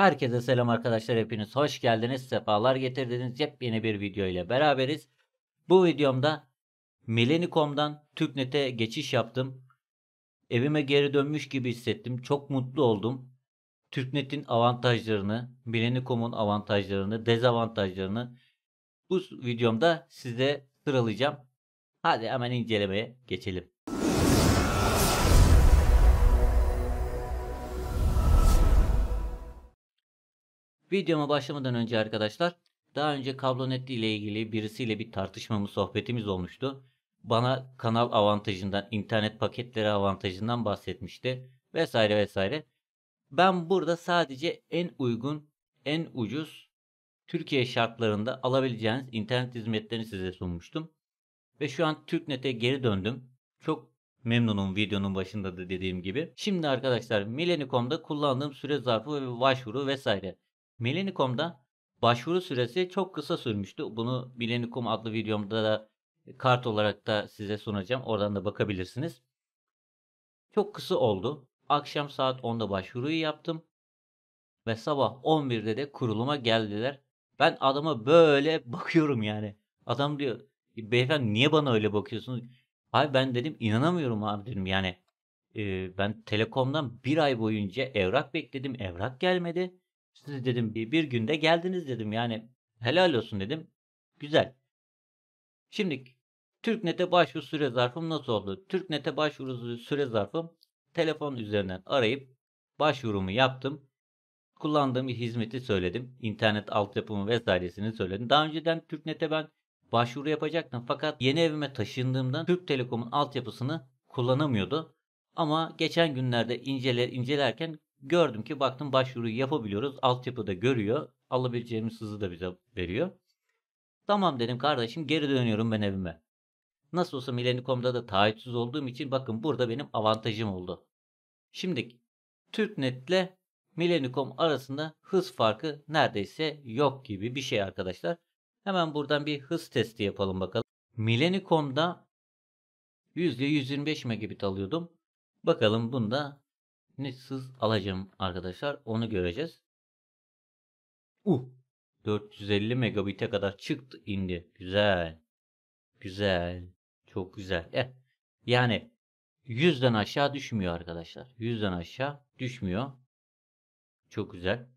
Herkese selam arkadaşlar hepiniz hoş geldiniz sefalar getirdiniz yepyeni bir video ile beraberiz. Bu videomda Milenikom'dan TürkNet'e geçiş yaptım. Evime geri dönmüş gibi hissettim çok mutlu oldum. TürkNet'in avantajlarını, Milenikom'un avantajlarını, dezavantajlarını bu videomda size sıralayacağım. Hadi hemen incelemeye geçelim. Videoma başlamadan önce arkadaşlar daha önce kablonet ile ilgili birisiyle bir tartışmamız sohbetimiz olmuştu. Bana kanal avantajından, internet paketleri avantajından bahsetmişti vesaire vesaire. Ben burada sadece en uygun, en ucuz Türkiye şartlarında alabileceğiniz internet hizmetlerini size sunmuştum. Ve şu an TürkNet'e geri döndüm. Çok memnunum videonun başında da dediğim gibi. Şimdi arkadaşlar Milenikom'da kullandığım süre zarfı ve başvuru vesaire Melanicom'da başvuru süresi çok kısa sürmüştü. Bunu Melanicom adlı videomda da e, kart olarak da size sunacağım. Oradan da bakabilirsiniz. Çok kısa oldu. Akşam saat 10'da başvuruyu yaptım. Ve sabah 11'de de kuruluma geldiler. Ben adama böyle bakıyorum yani. Adam diyor e, beyefendi niye bana öyle bakıyorsunuz? Ay ben dedim inanamıyorum abi dedim yani. E, ben Telekom'dan bir ay boyunca evrak bekledim. Evrak gelmedi. Siz dedim bir günde geldiniz dedim yani helal olsun dedim. Güzel. Şimdi TürkNet'e başvuru süre zarfım nasıl oldu? TürkNet'e başvuru süre zarfım telefon üzerinden arayıp başvurumu yaptım. Kullandığım bir hizmeti söyledim. İnternet altyapımı vesairesini söyledim. Daha önceden TürkNet'e ben başvuru yapacaktım. Fakat yeni evime taşındığımdan Türk Telekom'un altyapısını kullanamıyordu. Ama geçen günlerde inceler incelerken Gördüm ki baktım başvuruyu yapabiliyoruz. Altyapı da görüyor. Alabileceğimiz hızı da bize veriyor. Tamam dedim kardeşim geri dönüyorum ben evime. Nasıl olsa Mileni.com'da da taahhütsüz olduğum için bakın burada benim avantajım oldu. Şimdi TürkNet'le Mileni.com arasında hız farkı neredeyse yok gibi bir şey arkadaşlar. Hemen buradan bir hız testi yapalım bakalım. Mileni.com'da %125 megabit alıyordum. Bakalım bunda netsiz alacağım arkadaşlar. Onu göreceğiz. Uh! 450 megabit'e kadar çıktı indi. Güzel. Güzel. Çok güzel. Eh. Yani 100'den aşağı düşmüyor arkadaşlar. 100'den aşağı düşmüyor. Çok güzel.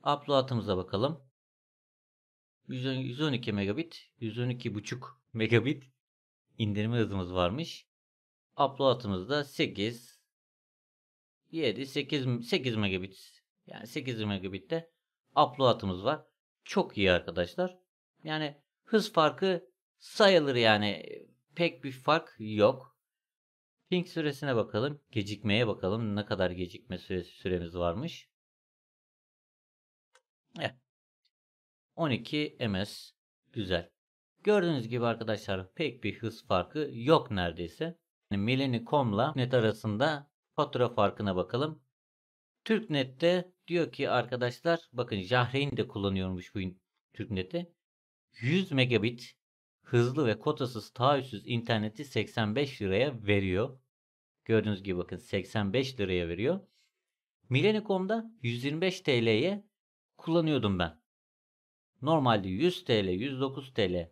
Upload'ımıza bakalım. 112 megabit, 112.5 megabit indirme hızımız varmış da 8 7 8 8 megabit yani 8 megabitte upload'ımız var. Çok iyi arkadaşlar. Yani hız farkı sayılır yani pek bir fark yok. Ping süresine bakalım. Gecikmeye bakalım. Ne kadar gecikme süresi, süremiz varmış. Eh. 12 ms. Güzel. Gördüğünüz gibi arkadaşlar pek bir hız farkı yok neredeyse. Milleni.com'la net arasında fatura farkına bakalım. Türknet'te diyor ki arkadaşlar bakın Jahreyn de kullanıyormuş bu Türknet'i. 100 megabit hızlı ve kotasız taahhütsüz interneti 85 liraya veriyor. Gördüğünüz gibi bakın 85 liraya veriyor. Milleni.com'da 125 TL'ye kullanıyordum ben. Normalde 100 TL, 109 TL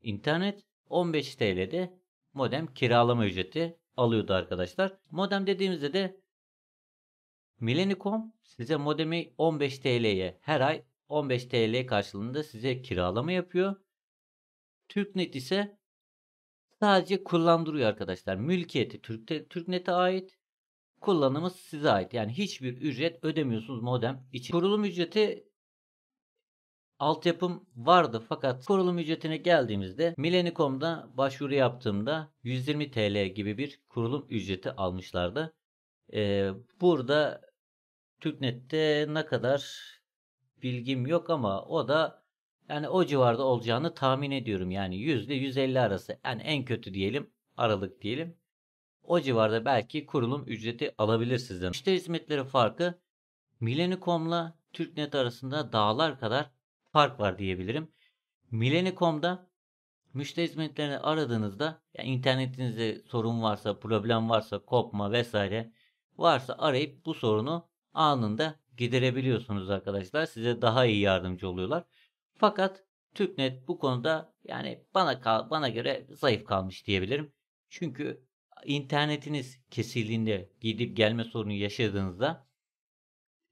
internet, 15 TL'de modem kiralama ücreti alıyordu arkadaşlar. Modem dediğimizde de Milenicom size modemi 15 TL'ye her ay 15 TL karşılığında size kiralama yapıyor. TürkNet ise sadece kullandırıyor arkadaşlar. Mülkiyeti Türk'te, TürkNet'e ait. Kullanımı size ait. Yani hiçbir ücret ödemiyorsunuz modem için. Kurulum ücreti Altyapım vardı fakat kurulum ücretine geldiğimizde Millennium'da başvuru yaptığımda 120 TL gibi bir kurulum ücreti almışlardı. Ee, burada TürkNet'te ne kadar bilgim yok ama o da yani o civarda olacağını tahmin ediyorum. Yani %150 arası yani en kötü diyelim aralık diyelim. O civarda belki kurulum ücreti alabilir sizden. İşte hizmetleri farkı Millennium'la TürkNet arasında dağlar kadar fark var diyebilirim. Milenicom'da müşteri hizmetlerini aradığınızda yani internetinizde sorun varsa, problem varsa, kopma vesaire varsa arayıp bu sorunu anında giderebiliyorsunuz arkadaşlar. Size daha iyi yardımcı oluyorlar. Fakat TürkNet bu konuda yani bana kal, bana göre zayıf kalmış diyebilirim. Çünkü internetiniz kesildiğinde gidip gelme sorunu yaşadığınızda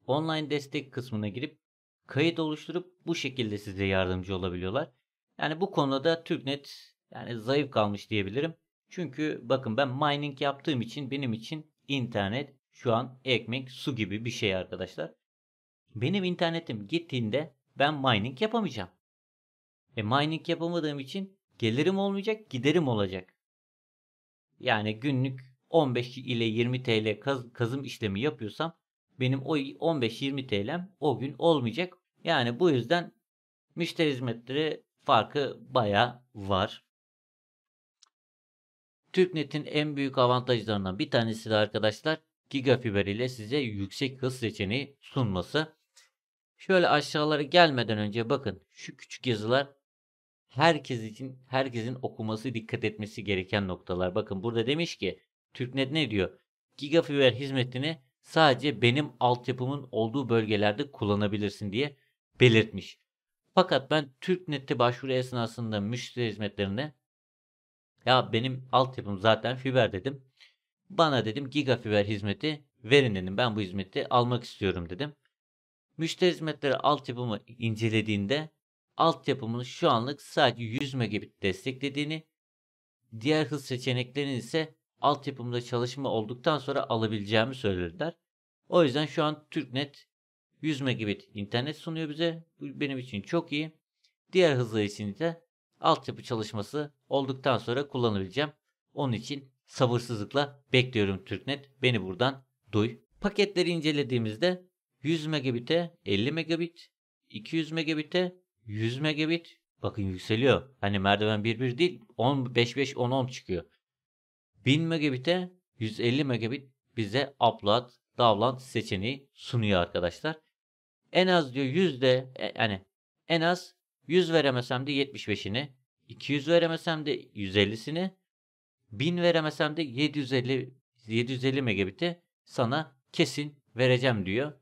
online destek kısmına girip kayıt oluşturup bu şekilde size yardımcı olabiliyorlar. Yani bu konuda TürkNet yani zayıf kalmış diyebilirim. Çünkü bakın ben mining yaptığım için benim için internet şu an ekmek su gibi bir şey arkadaşlar. Benim internetim gittiğinde ben mining yapamayacağım. E mining yapamadığım için gelirim olmayacak, giderim olacak. Yani günlük 15 ile 20 TL kaz kazım işlemi yapıyorsam benim o 15-20 TL'm o gün olmayacak. Yani bu yüzden müşteri hizmetleri farkı baya var. TürkNet'in en büyük avantajlarından bir tanesi de arkadaşlar Gigafiber ile size yüksek hız seçeneği sunması. Şöyle aşağılara gelmeden önce bakın şu küçük yazılar herkes için herkesin okuması dikkat etmesi gereken noktalar. Bakın burada demiş ki TürkNet ne diyor? Gigafiber hizmetini sadece benim altyapımın olduğu bölgelerde kullanabilirsin diye belirtmiş. Fakat ben TürkNet'te başvuru esnasında müşteri hizmetlerine ya benim altyapım zaten fiber dedim. Bana dedim giga fiber hizmeti verin dedim. Ben bu hizmeti almak istiyorum dedim. Müşteri hizmetleri altyapımı incelediğinde altyapımın şu anlık sadece 100 megabit desteklediğini, diğer hız seçeneklerinin ise altyapımda çalışma olduktan sonra alabileceğimi söylediler. O yüzden şu an TürkNet 100 megabit internet sunuyor bize. Bu benim için çok iyi. Diğer hızlı için de altyapı çalışması olduktan sonra kullanabileceğim. Onun için sabırsızlıkla bekliyorum TürkNet. Beni buradan duy. Paketleri incelediğimizde 100 megabit'e 50 megabit, 200 megabit'e 100 megabit. Bakın yükseliyor. Hani merdiven 1-1 değil 15 5 10 10 çıkıyor. 1000 megabit'e 150 megabit bize upload, download seçeneği sunuyor arkadaşlar. En az diyor yüzde e, yani en az 100 veremesem de 75'ini, 200 veremesem de 150'sini, 1000 veremesem de 750 750 megabit'i sana kesin vereceğim diyor.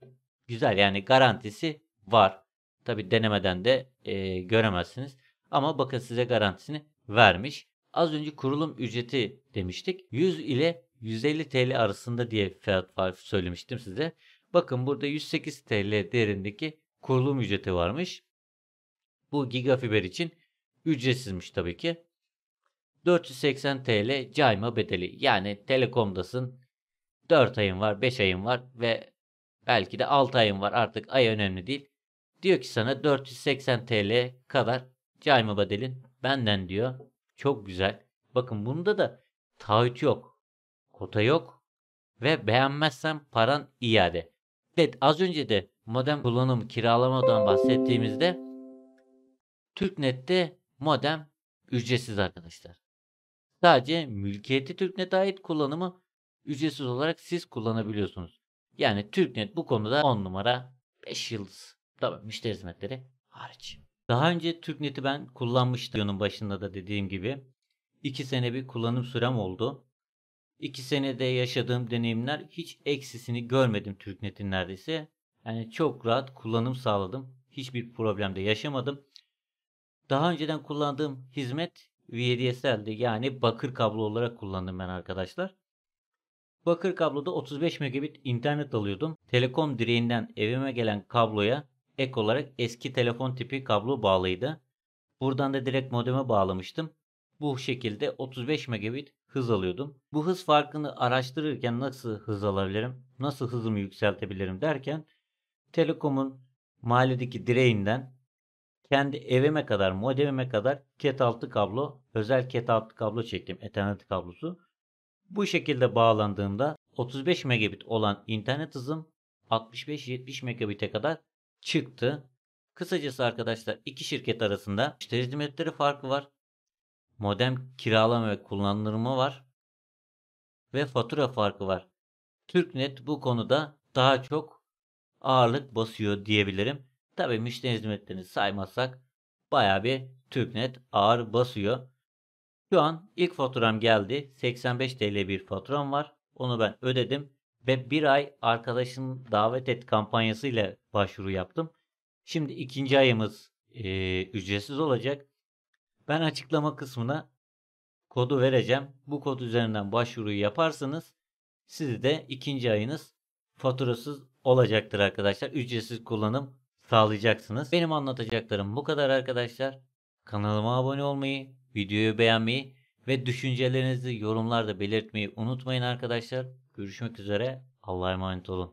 Güzel yani garantisi var. Tabi denemeden de e, göremezsiniz. Ama bakın size garantisini vermiş. Az önce kurulum ücreti demiştik. 100 ile 150 TL arasında diye fiyat var söylemiştim size. Bakın burada 108 TL değerindeki kurulum ücreti varmış. Bu gigafiber için ücretsizmiş tabii ki. 480 TL cayma bedeli. Yani telekomdasın 4 ayın var 5 ayın var ve belki de 6 ayın var artık ay önemli değil. Diyor ki sana 480 TL kadar cayma bedelin benden diyor. Çok güzel. Bakın bunda da taahhüt yok. Kota yok. Ve beğenmezsen paran iade. Evet az önce de modem kullanım kiralamadan bahsettiğimizde TürkNet'te modem ücretsiz arkadaşlar. Sadece mülkiyeti TürkNet'e ait kullanımı ücretsiz olarak siz kullanabiliyorsunuz. Yani TürkNet bu konuda 10 numara 5 yıldız. Tabii müşteri hizmetleri hariç. Daha önce TürkNet'i ben kullanmıştım. Videonun başında da dediğim gibi. 2 sene bir kullanım sürem oldu. 2 senede yaşadığım deneyimler hiç eksisini görmedim TürkNet'in neredeyse. Yani çok rahat kullanım sağladım. Hiçbir problemde yaşamadım. Daha önceden kullandığım hizmet VDSL'di. Yani bakır kablo olarak kullandım ben arkadaşlar. Bakır kabloda 35 megabit internet alıyordum. Telekom direğinden evime gelen kabloya ek olarak eski telefon tipi kablo bağlıydı. Buradan da direkt modeme bağlamıştım. Bu şekilde 35 megabit hız alıyordum. Bu hız farkını araştırırken nasıl hız alabilirim, nasıl hızımı yükseltebilirim derken Telekom'un mahalledeki direğinden kendi evime kadar, modemime kadar cat altı kablo, özel cat altı kablo çektim. Ethernet kablosu. Bu şekilde bağlandığımda 35 megabit olan internet hızım 65-70 megabite kadar çıktı. Kısacası arkadaşlar iki şirket arasında müşteri hizmetleri farkı var. Modem kiralama ve kullanılma var. Ve fatura farkı var. Türknet bu konuda daha çok ağırlık basıyor diyebilirim. Tabi müşteri hizmetlerini saymazsak baya bir Türknet ağır basıyor. Şu an ilk faturam geldi. 85 TL bir faturam var. Onu ben ödedim ve bir ay arkadaşın davet et kampanyasıyla başvuru yaptım. Şimdi ikinci ayımız e, ücretsiz olacak. Ben açıklama kısmına kodu vereceğim. Bu kod üzerinden başvuruyu yaparsanız sizi de ikinci ayınız faturasız olacaktır arkadaşlar. Ücretsiz kullanım sağlayacaksınız. Benim anlatacaklarım bu kadar arkadaşlar. Kanalıma abone olmayı, videoyu beğenmeyi ve düşüncelerinizi yorumlarda belirtmeyi unutmayın arkadaşlar. Görüşmek üzere. Allah'a emanet olun.